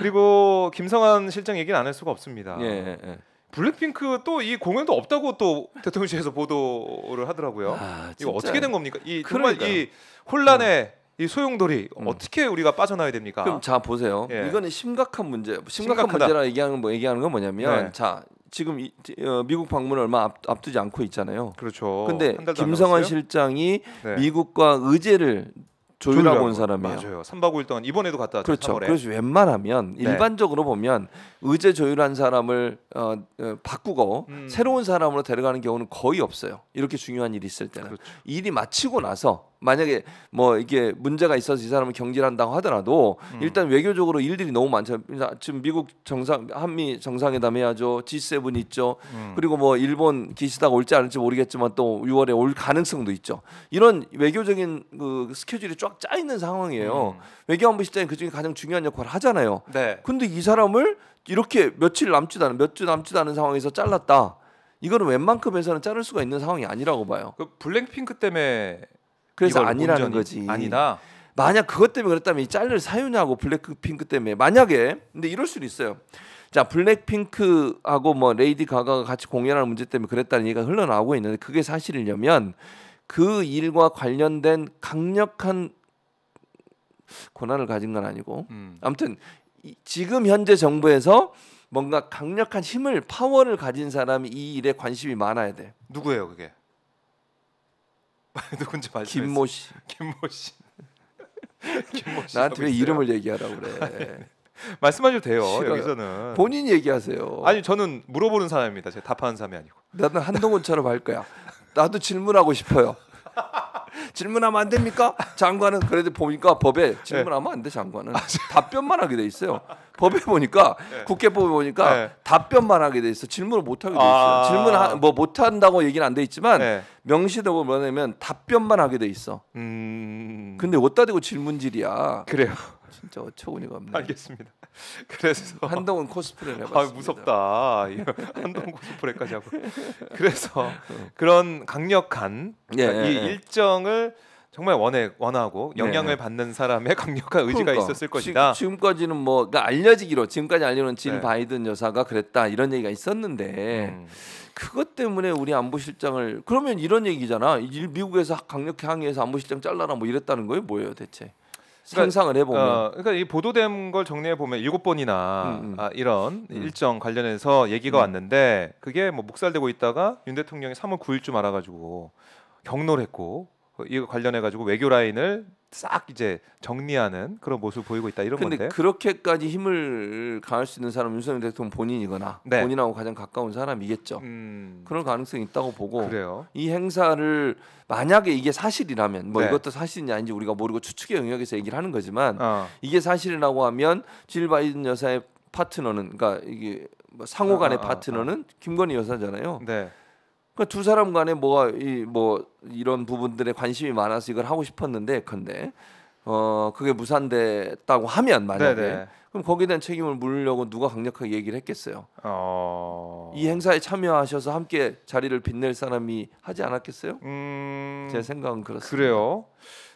그리고 김성환 실장 얘기는 안 할 수가 없습니다. 예, 예. 예. 블랙핑크 또 이 공연도 없다고 또 대통령실에서 보도를 하더라고요. 아, 이거 어떻게 된 겁니까? 이 그러니까요. 이 혼란에 어. 이 소용돌이 음. 어떻게 우리가 빠져나야 됩니까? 그럼 자 보세요. 예. 이거는 심각한 문제. 심각한 심각하다. 문제라 얘기하는 뭐 얘기하는 건 뭐냐면 네. 자 지금 이, 어, 미국 방문을 얼마 앞, 두지 않고 있잖아요. 그렇죠. 근데 김성환 실장이 네. 미국과 의제를 조율하고 온 사람이에요. 맞아요. 3박 5일 동안 이번에도 갔다 왔죠. 그렇죠. 3월에. 그래서 웬만하면 네. 일반적으로 보면 의제 조율한 사람을 어, 어, 바꾸고 음. 새로운 사람으로 데려가는 경우는 거의 없어요. 이렇게 중요한 일이 있을 때는 그렇죠. 일이 마치고 나서 만약에 뭐 이게 문제가 있어서 이 사람을 경질한다고 하더라도 음. 일단 외교적으로 일들이 너무 많잖아요. 지금 미국 정상 한미 정상회담 해야죠. G7 있죠. 음. 그리고 뭐 일본 기시다가 올지 않을지 모르겠지만 또 6월에 올 가능성도 있죠. 이런 외교적인 그 스케줄이 쫙 짜 있는 상황이에요. 음. 외교안보 실장이 그중에 가장 중요한 역할을 하잖아요. 네. 근데 이 사람을 이렇게 며칠 남지도 않은 몇 주 남지도 않은 상황에서 잘랐다. 이거는 웬만큼에서는 자를 수가 있는 상황이 아니라고 봐요. 그 블랙핑크 때문에 그래서 아니라는 거지. 아니다. 만약 그것 때문에 그랬다면 짤릴 사유냐고 블랙핑크 때문에 만약에 근데 이럴 수는 있어요. 자 블랙핑크하고 뭐 레이디 가가가 같이 공연하는 문제 때문에 그랬다는 얘기가 흘러나오고 있는데 그게 사실이려면 그 일과 관련된 강력한 권한을 가진 건 아니고 음. 아무튼 이, 지금 현재 정부에서 뭔가 강력한 힘을 파워를 가진 사람이 이 일에 관심이 많아야 돼. 누구예요 그게? 누군지 말씀. 김모 씨. 김모 씨. 김모 씨. 나한테 왜 이름을 얘기하라고 그래. 아, 네. 말씀하셔도 돼요. 싫어요. 여기서는 본인 얘기하세요. 아니 저는 물어보는 사람입니다. 제가 답하는 사람이 아니고. 나는 한동훈처럼 할 거야. 나도 질문하고 싶어요. 질문하면 안 됩니까? 장관은 그래도 보니까 법에 질문하면 안돼 장관은 아, 답변만 하게 돼 있어요. 법에 보니까 네. 국회법에 보니까 네. 답변만 하게 돼 있어. 질문을 못 하게 돼 있어. 요 아. 질문 뭐못 한다고 얘기는 안 돼 있지만 네. 명시되고 뭐냐면 답변만 하게 돼 있어. 음... 근데 어디다 대고 질문질이야. 그래요. 진짜 어처구니가 없네. 알겠습니다. 그래서 음, 한동훈 코스프레를 아, 해봤습니다. 아 무섭다. 한동훈 코스프레까지 하고. 그래서 그런 강력한 예, 그러니까 예, 이 예. 일정을 정말 원해 원하고 네, 영향을 네. 받는 사람의 강력한 의지가 그러니까, 있었을 것이다. 지, 금까지는뭐 그러니까 알려지기로 지금까지 알려는 진 네. 바이든 여사가 그랬다 이런 얘기가 있었는데 음. 그것 때문에 우리 안보실장을 그러면 이런 얘기잖아. 미국에서 강력히 항의해서 안보실장 잘라라 뭐 이랬다는 거예요 뭐예요 대체? 그러니까, 상상을 해보면 어, 그러니까 이 보도된 걸 정리해 보면 일곱 번이나 음, 음. 아, 이런 음. 일정 관련해서 얘기가 음. 왔는데 그게 뭐 묵살되고 있다가 윤 대통령이 3월 9일쯤 알아가지고 경로를 했고 이거 관련해 가지고 외교 라인을 싹 이제 정리하는 그런 모습 보이고 있다 이런 근데 건데 그렇게까지 힘을 강할수 있는 사람은 윤석열 대통령 본인이거나 네. 본인하고 가장 가까운 사람이겠죠. 음... 그럴 가능성이 있다고 보고 그래요? 이 행사를 만약에 이게 사실이라면 뭐 네. 이것도 사실이냐 아닌지 우리가 모르고 추측의 영역에서 얘기를 하는 거지만 어. 이게 사실이라고 하면 질 바이든 여사의 파트너는 그러니까 이게 뭐 상호간의 아, 아, 아, 아, 파트너는 김건희 여사잖아요. 네. 그러니까 두 사람 간에 뭐가 이 뭐 이런 부분들에 관심이 많아서 이걸 하고 싶었는데 근데 어 그게 무산됐다고 하면 만약에 네네. 그럼 거기에 대한 책임을 물으려고 누가 강력하게 얘기를 했겠어요. 어... 이 행사에 참여하셔서 함께 자리를 빛낼 사람이 하지 않았겠어요? 음... 제 생각은 그렇습니다. 그래요.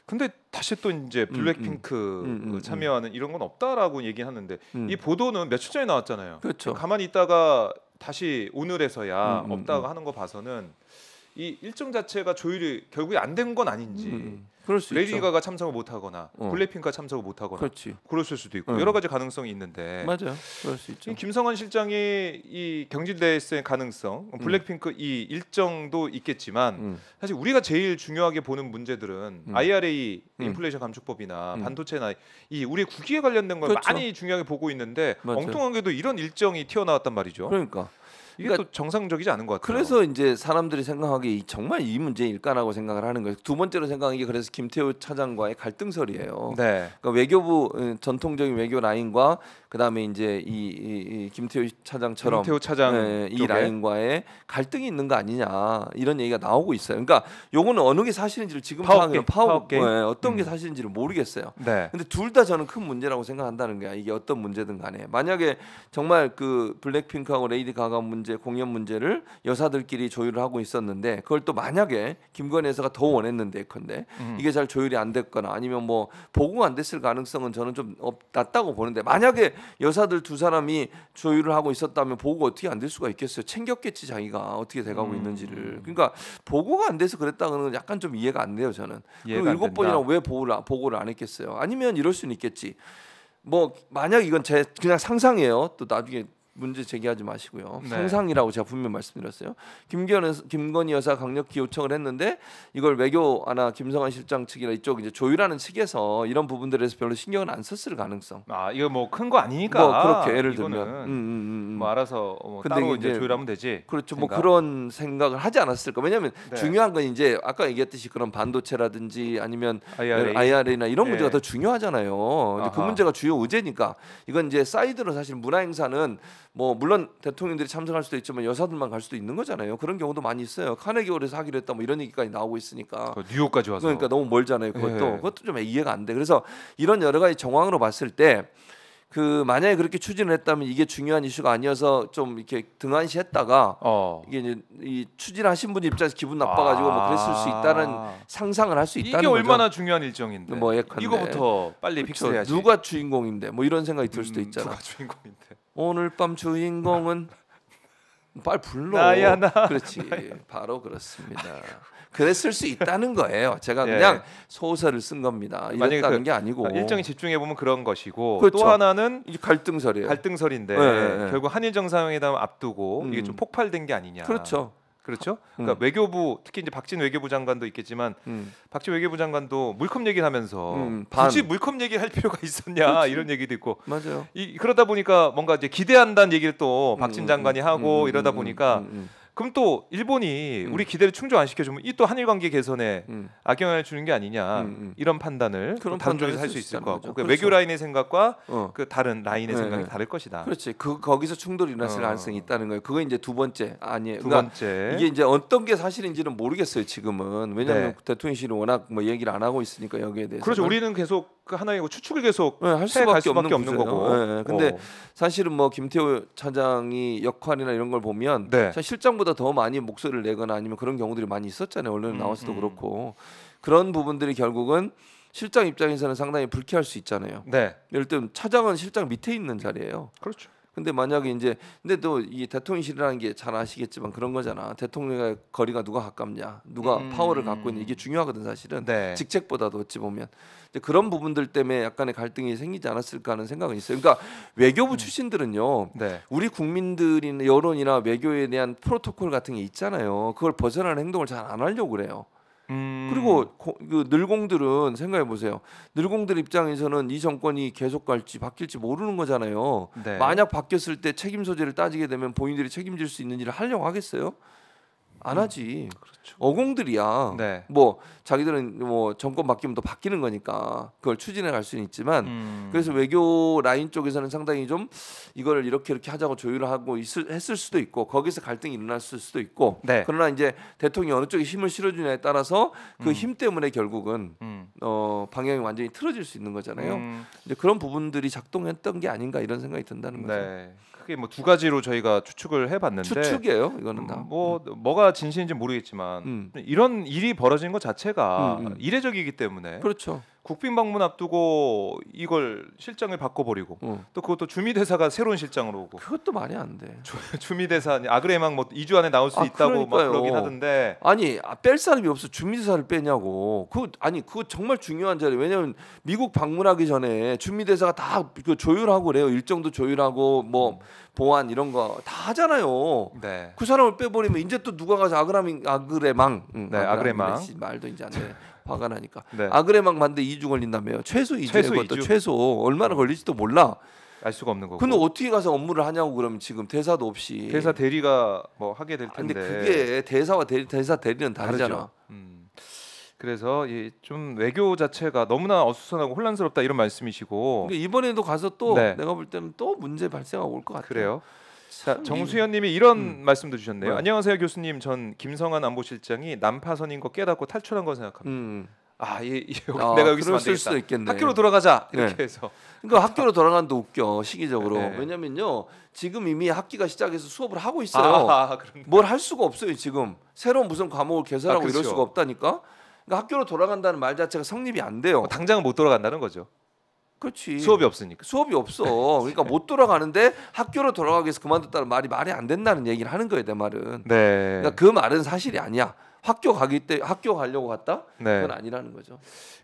근데 다시 또 이제 음, 블랙핑크 음. 음, 음. 음, 참여하는 이런 건 없다라고 얘기하는데 음. 이 보도는 며칠 전에 나왔잖아요. 그렇죠. 가만히 있다가 다시 오늘에서야 음, 음, 음, 없다고 하는 거 봐서는 이 일정 자체가 조율이 결국에 안 된 건 아닌지 음, 그럴 수레디 있죠. 가가 참석을 못 하거나 어. 블랙핑크가 참석을 못 하거나 그렇지. 그랬을 수도 있고 응. 여러 가지 가능성이 있는데 맞아요. 그럴 수 있죠. 김성환 실장이 이 경질됐을 가능성, 음. 블랙핑크 음. 이 일정도 있겠지만 음. 사실 우리가 제일 중요하게 보는 문제들은 음. IRA 음. 인플레이션 감축법이나 음. 반도체나 이우리 국기에 관련된 걸 그렇죠. 많이 중요하게 보고 있는데 맞아요. 엉뚱한 게도 이런 일정이 튀어나왔단 말이죠. 그러니까 이게 그러니까, 또 정상적이지 않은 것 같아요. 그래서 이제 사람들이 생각하기 정말 이 문제일까라고 생각을 하는 거예요. 두 번째로 생각하는 게 그래서 김태우 차장과의 갈등설이에요. 네. 그러니까 외교부 어, 전통적인 외교 라인과 그다음에 이제 이, 이, 이 김태우 차장처럼 김태우 차장 네, 이 라인과의 갈등이 있는 거 아니냐 이런 얘기가 나오고 있어요. 그러니까 요거는 어느 게 사실인지를 지금 파악하면 파워 네, 어떤 게 음. 사실인지를 모르겠어요. 네. 근데 둘 다 저는 큰 문제라고 생각한다는 게 이게 어떤 문제든 간에 만약에 정말 그 블랙핑크하고 레이디 가가 문제 문제, 공연 문제를 여사들끼리 조율을 하고 있었는데 그걸 또 만약에 김건희 여사가 더 원했는데 근데 음. 이게 잘 조율이 안 됐거나 아니면 뭐 보고가 안 됐을 가능성은 저는 좀 낮다고 보는데 만약에 여사들 두 사람이 조율을 하고 있었다면 보고 어떻게 안 될 수가 있겠어요? 챙겼겠지 자기가 어떻게 돼가고 음. 있는지를 그러니까 보고가 안 돼서 그랬다는 건 약간 좀 이해가 안 돼요 저는 그리고 일곱 번이나 왜 보고를 보고를 안 했겠어요? 아니면 이럴 수는 있겠지. 뭐 만약 이건 제 그냥 상상이에요. 또 나중에 문제 제기하지 마시고요. 네. 상상이라고 제가 분명 말씀드렸어요. 김건희, 김건희 여사 강력히 요청을 했는데 이걸 외교안나 김성환 실장 측이나 이쪽 이제 조율하는 측에서 이런 부분들에서 별로 신경을 안 썼을 가능성. 아 이거 뭐 큰 거 아니니까. 뭐 그렇게 예를 들면. 음, 음, 음, 음. 뭐 알아서 어, 뭐 근데 따로 이제, 이제 조율하면 되지. 그렇죠. 뭐 생각. 뭐 그런 생각을 하지 않았을까. 왜냐하면 네. 중요한 건 이제 아까 얘기했듯이 그런 반도체라든지 아니면 IRA. 나 이런 네. 문제가 더 중요하잖아요. 그 문제가 주요 의제니까 이건 이제 사이드로 사실 문화 행사는 뭐 물론 대통령들이 참석할 수도 있지만 여사들만 갈 수도 있는 거잖아요. 그런 경우도 많이 있어요. 카네기홀에서 하기로 했다 뭐 이런 얘기까지 나오고 있으니까 그 뉴욕까지 와서 그러니까 너무 멀잖아요. 그것도 예. 그것도 좀 이해가 안 돼. 그래서 이런 여러 가지 정황으로 봤을 때그 만약에 그렇게 추진을 했다면 이게 중요한 이슈가 아니어서 좀 이렇게 등한시했다가 어. 이게 이제 이 추진하신 분 입장에서 기분 나빠가지고 아. 뭐 그랬을 수 있다는 아. 상상을 할 수 있다는 이게 얼마나 중요한 일정인데 뭐 예컨대. 이거부터 빨리 그쵸, 픽스해야지 누가 주인공인데 뭐 이런 생각이 들 수도 음, 있잖아. 누가 주인공인데 오늘 밤 주인공은 빨리 불러. 나야, 나. 그렇지. 바로 그렇습니다. 그랬을 수 있다는 거예요. 제가 예. 그냥 예. 소설을 쓴 겁니다. 만약에 그런 게 아니고 일정에 집중해 보면 그런 것이고 그렇죠. 또 하나는 갈등설이에요. 갈등설인데 예, 예. 예. 결국 한일 정상회담 앞두고 음. 이게 좀 폭발된 게 아니냐. 그렇죠. 그렇죠. 음. 그러니까 음. 외교부 특히 이제 박진 외교부 장관도 있겠지만 음. 박진 외교부 장관도 물컵 얘기를 하면서 음, 굳이 물컵 얘기할 필요가 있었냐 그렇지. 이런 얘기도 있고. 맞아요. 이, 그러다 보니까 뭔가 이제 기대한다는 얘기를 또 박진 음, 음, 장관이 하고 이러다 보니까 그럼 또 일본이 음. 우리 기대를 충족 안 시켜주면 이 또 한일 관계 개선에 음. 악영향을 주는 게 아니냐 음, 이런 판단을 그런 단종에서 할 수 있을 것 같고 그 그렇죠. 외교 라인의 생각과 어. 그 다른 라인의 네. 생각이 네. 다를 것이다. 그렇지. 그 거기서 충돌이 일어날을 어. 가능성이 있다는 거예요. 그거 이제 두 번째 아니에요. 두 그러니까 번째 이게 이제 어떤 게 사실인지는 모르겠어요 지금은 왜냐하면 네. 대통령실이 워낙 뭐 얘기를 안 하고 있으니까 여기에 대해서. 그렇죠. 우리는 계속 그 하나의 뭐 추측을 계속 네, 할 수밖에, 수밖에 없는, 없는 거고. 네, 네, 근데 어. 사실은 뭐 김태호 차장이 역할이나 이런 걸 보면 네. 실장보다 더 많이 목소리를 내거나 아니면 그런 경우들이 많이 있었잖아요. 언론에 음, 나왔어도 음. 그렇고 그런 부분들이 결국은 실장 입장에서는 상당히 불쾌할 수 있잖아요. 네. 예를 들면 차장은 실장 밑에 있는 자리예요. 그렇죠. 근데 만약에 이제 근데 또 이 대통령실이라는 게 잘 아시겠지만 그런 거잖아. 대통령의 거리가 누가 가깝냐, 누가 음. 파워를 갖고 있는 이게 중요하거든 사실은 네. 직책보다도 어찌 보면 그런 부분들 때문에 약간의 갈등이 생기지 않았을까 하는 생각은 있어요. 그러니까 외교부 음. 출신들은요, 네. 우리 국민들이 나 여론이나 외교에 대한 프로토콜 같은 게 있잖아요. 그걸 벗어나는 행동을 잘 안 하려고 그래요. 음. 그리고 고, 그 늘공들은 생각해 보세요. 늘공들 입장에서는 이 정권이 계속 갈지 바뀔지 모르는 거잖아요. 네. 만약 바뀌었을 때 책임 소재를 따지게 되면 본인들이 책임질 수 있는 일을 하려고 하겠어요? 안 하지. 음, 그렇죠. 어공들이야. 네. 뭐 자기들은 뭐 정권 바뀌면 또 바뀌는 거니까 그걸 추진해 갈 수는 있지만 음. 그래서 외교 라인 쪽에서는 상당히 좀이거를 이렇게 이렇게 하자고 조율을 하고 있을, 했을 수도 있고 거기서 갈등이 일어났을 수도 있고 네. 그러나 이제 대통령이 어느 쪽에 힘을 실어주냐에 따라서 그힘 음. 때문에 결국은 음. 어, 방향이 완전히 틀어질 수 있는 거잖아요. 음. 이제 그런 부분들이 작동했던 게 아닌가 이런 생각이 든다는 네. 거죠. 네. 크게 뭐 두 가지로 저희가 추측을 해봤는데 추측이에요. 이거는 다. 음, 뭐 뭐가 진실인지 모르겠지만 음. 이런 일이 벌어진 것 자체가 음, 음. 이례적이기 때문에 그렇죠. 국빈 방문 앞두고 이걸 실장을 바꿔버리고 어. 또 그것도 주미 대사가 새로운 실장으로 오고 그것도 말이 안 돼. 주미 대사 아그레망 뭐 2주 안에 나올 수 아, 있다고 그러니까요. 막 그러긴 하던데 아니 아, 뺄 사람이 없어 주미 대사를 빼냐고. 그 아니 그거 정말 중요한 자리. 왜냐면 미국 방문하기 전에 주미 대사가 다 그 조율하고 그래요. 일정도 조율하고 뭐 음. 보안 이런 거 다 하잖아요. 네. 그 사람을 빼버리면 이제 또 누가 가서 아그라밍 아그레망 네, 아그레망 말도 이제 안 돼. 화가 나니까. 네. 아그레망 반대 2주 걸린다며요. 최소 2주 최소, 2주. 최소 얼마나 어. 걸릴지도 몰라. 알 수가 없는 거고. 근데 어떻게 가서 업무를 하냐고 그러면 지금 대사도 없이 대사 대리가 뭐 하게 될 텐데. 근데 그게 대사와 대리, 대사 대리는 다르잖아. 음. 그래서 좀 외교 자체가 너무나 어수선하고 혼란스럽다 이런 말씀이시고. 그러니까 이번에도 가서 또 네. 내가 볼 때는 또 문제 발생하고 올 것 같아요. 그래요. 자, 정수현 님이 이런 음. 말씀도 주셨네요. 뭐야? 안녕하세요 교수님. 전 김성한 안보실장이 난파선인 거 깨닫고 탈출한 거 생각합니다. 음. 아, 이, 이, 아, 내가 여기서 쓸 수도 있겠네. 학교로 돌아가자 이렇게 네. 해서. 그러니까 학교로 돌아가는 웃겨 시기적으로. 네. 왜냐면요 지금 이미 학기가 시작해서 수업을 하고 아, 있어요. 아, 뭘할 수가 없어요 지금. 새로운 무슨 과목을 개설하고 아, 그렇죠. 이럴 수가 없다니까. 그러니까 학교로 돌아간다는 말 자체가 성립이 안 돼요. 당장은 못 돌아간다는 거죠. 그렇지. 수업이 없으니까. 수업이 없어. 그러니까 못 돌아가는데 학교로 돌아가기 위해서 그만뒀다는 말이 말이 안 된다는 얘기를 하는 거예요, 내 말은. 네. 그러니까 그 말은 사실이 아니야. 학교 가기 때 학교 가려고 갔다? 네. 그건 아니라는 거죠.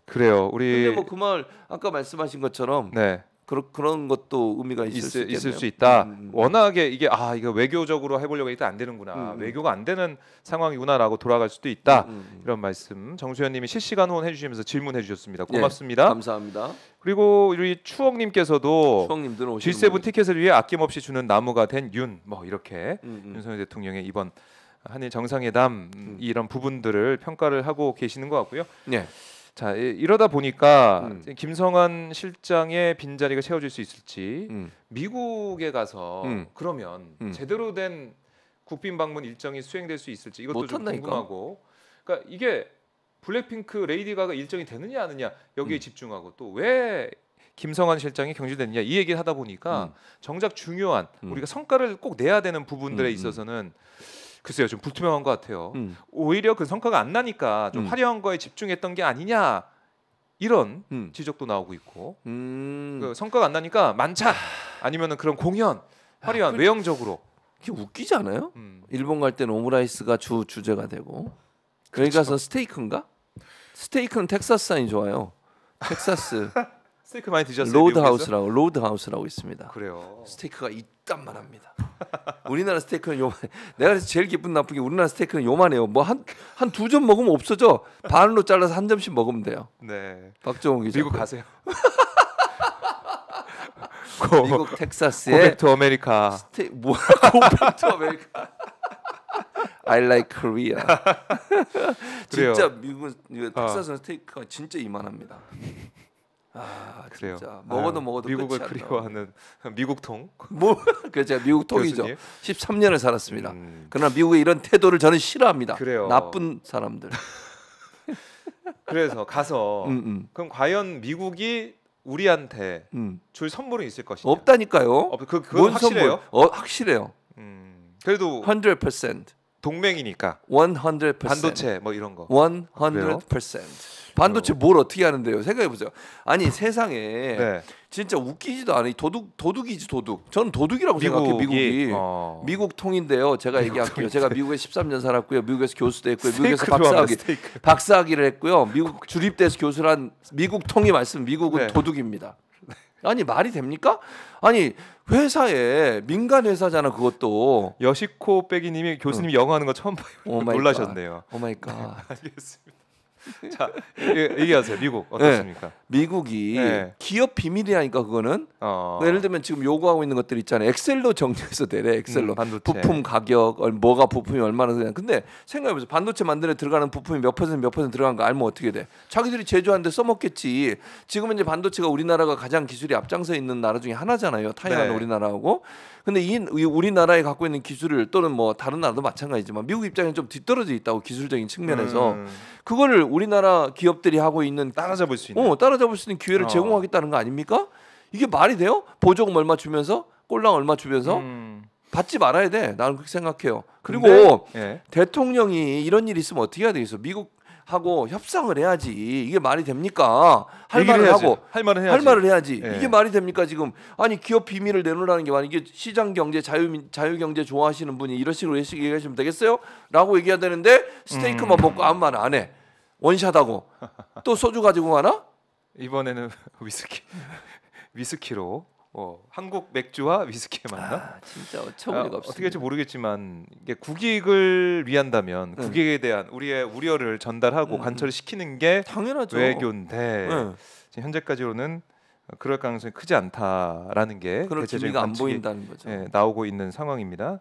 그래요. 우리 근데 뭐 그 말 아까 말씀하신 것처럼 네. 그런 그런 것도 의미가 있을, 있, 수, 있을 수, 있다. 음, 음, 음. 워낙에 이게 아 이거 외교적으로 해보려고 했다 안 되는구나. 음, 음. 외교가 안 되는 상황이구나라고 돌아갈 수도 있다. 음. 이런 말씀 정수현님이 실시간 후원해주시면서 질문해주셨습니다. 네, 고맙습니다. 네, 감사합니다. 그리고 우리 추억님께서도 추억님들 G7 티켓을 위해 아낌없이 주는 나무가 된 윤 뭐 이렇게 음, 음. 윤석열 대통령의 이번 한일 정상회담 음, 음. 이런 부분들을 평가를 하고 계시는 것 같고요. 네. 자 이러다 보니까 음. 김성환 실장의 빈자리가 채워질 수 있을지 음. 미국에 가서 음. 그러면 음. 제대로 된 국빈 방문 일정이 수행될 수 있을지 이것도 좀한다 궁금하고 그러니까 이게 블랙핑크 레이디 가가 일정이 되느냐 안 되느냐 여기에 음. 집중하고 또 왜 김성환 실장이 경질됐느냐 이 얘기를 하다 보니까 음. 정작 중요한 음. 우리가 성과를 꼭 내야 되는 부분들에 음, 음. 있어서는 글쎄요 좀 불투명한 것 같아요. 음. 오히려 그 성과가 안 나니까 좀 화려한 거에 집중했던 게 아니냐 이런 지적도 나오고 있고 그 성과가 안 나니까 만찬 아니면은 그런 공연 아, 화려한 아, 그, 외형적으로 이게 웃기지 않아요? 일본 갈 때는 오므라이스가 주 주제가 되고 그렇죠. 여기 가서 스테이크인가? 스테이크는 텍사스산이 좋아요. 텍사스. 스테이크 많이 드셨어요? 로드하우스라고 로드하우스라고 있습니다. 그래요. 스테이크가 있단 말합니다. 우리나라 스테이크는 요만. 내가 그래서 제일 기분 나쁜 게 우리나라 스테이크는 요만해요. 뭐 한 한 두 점 먹으면 없어져. 반으로 잘라서 한 점씩 먹으면 돼요. 네. 박정욱 기자. 미국 가세요. 고, 미국 텍사스의 고백 투 아메리카. 스테 뭐 고백 투 아메리카. I like Korea. 진짜 미국 어. 텍사스 스테이크가 진짜 이만합니다. 아 그래요. 진짜. 먹어도 아 먹어도 미국을 그리워하는 미국통. 뭐 그렇죠 미국통이죠. 13년을 살았습니다. 음. 그러나 미국의 이런 태도를 저는 싫어합니다. 그래요. 나쁜 사람들. 그래서 가서 음, 음. 그럼 과연 미국이 우리한테 음. 줄 선물은 있을 것이냐? 없다니까요. 어, 그 그건 확실해요. 어, 확실해요. 음, 그래도 100% 동맹이니까 100% 반도체 뭐 이런 거100% 왜요? 반도체 뭘 어떻게 하는데요? 생각해 보세요. 아니 세상에 네. 진짜 웃기지도 않아요. 도둑 도둑이지 도둑. 저는 도둑이라고 미국, 생각해요. 미국이 어. 미국 통인데요. 제가 미국 얘기할게요. 통인데. 제가 미국에 13년 살았고요. 미국에서 교수도 했고요. 미국에서 박사학위 박사학위를 했고요. 미국 주립대에서 교수를 한 미국 통이 말씀 미국은 네. 도둑입니다. 아니 말이 됩니까? 아니 회사에 민간 회사잖아 그것도 여시코 빼기님이 교수님 응. 영어하는 거 처음 봐요. 놀라셨네요. 오 마이 갓. 알겠습니다. 자 얘기하세요. 미국 네. 어떻습니까? 네. 미국이 네. 기업 비밀이라니까 그거는 어... 뭐 예를 들면 지금 요구하고 있는 것들 있잖아요. 엑셀로 정리해서 되래 엑셀로 음, 부품 가격 뭐가 부품이 얼마나 되냐. 근데 생각해보세요. 반도체 만드는 들어가는 부품이 몇 퍼센트 몇 퍼센트 들어간 거 알면 어떻게 돼? 자기들이 제조하는데 써먹겠지. 지금은 이제 반도체가 우리나라가 가장 기술이 앞장서 있는 나라 중에 하나잖아요. 타이완 네. 우리나라하고. 근데 이 우리나라에 갖고 있는 기술을 또는 뭐 다른 나라도 마찬가지지만 미국 입장에 좀 뒤떨어져 있다고 기술적인 측면에서 음... 그거를 우리나라 기업들이 하고 있는 따라잡을 수 있는 어, 따라잡을 수 있는 기회를 어. 제공하겠다는 거 아닙니까? 이게 말이 돼요? 보조금 얼마 주면서 꼴랑 얼마 주면서 음. 받지 말아야 돼. 나는 그렇게 생각해요. 그리고 근데, 예. 대통령이 이런 일이 있으면 어떻게 해야 되겠어? 미국 하고 협상을 해야지 이게 말이 됩니까? 할 말을 해야지. 하고 할 말을 해야지, 할 말을 해야지. 예. 이게 말이 됩니까 지금 아니 기업 비밀을 내놓으라는 게 만약에 시장 경제 자유 자유 경제 좋아하시는 분이 이런 식으로 얘기하시면 되겠어요?라고 얘기해야 되는데 스테이크만 음. 먹고 아무 말 안 해. 원샷하고 또 소주 가지고 가나? 이번에는 위스키 위스키로 어, 한국 맥주와 위스키에만나 아, 진짜 어처구니가 아, 없어. 어떻게 할지 모르겠지만 이게 국익을 위한다면 네. 국익에 대한 우리의 우려를 전달하고 음, 네, 네. 관철을 시키는 게 당연하죠. 외교인데 네. 지금 현재까지로는 그럴 가능성이 크지 않다라는 게 대체적인 관측이 안 보인다는 거죠. 예, 나오고 있는 상황입니다.